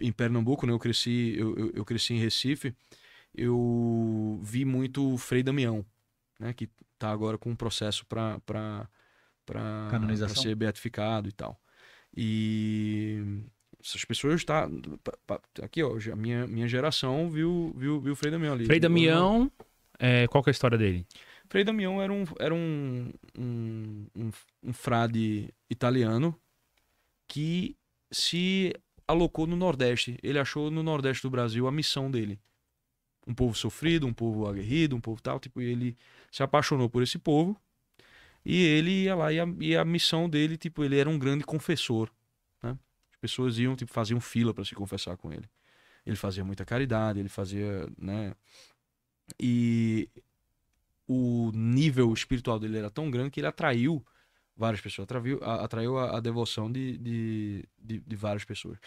em Pernambuco, né? Eu cresci, eu, eu, eu cresci em Recife. Eu vi muito Frei Damião, né? Que está agora com um processo para para para ser beatificado e tal. E essas pessoas tá aqui ó, a minha, minha geração viu viu viu Frei Damião ali. Frei Damião, é, qual que é a história dele? Frei Damião era um era um, um, um, um frade italiano que se alocou no Nordeste. Ele achou no Nordeste do Brasil a missão dele. Um povo sofrido, um povo aguerrido, um povo tal. Tipo, ele se apaixonou por esse povo. E ele ia lá e a, e a missão dele, tipo, ele era um grande confessor. Né? As pessoas iam, tipo, faziam fila para se confessar com ele. Ele fazia muita caridade, ele fazia, né? E o nível espiritual dele era tão grande que ele atraiu várias pessoas, atraiu, atraiu a, a devoção de, de, de, de, várias pessoas.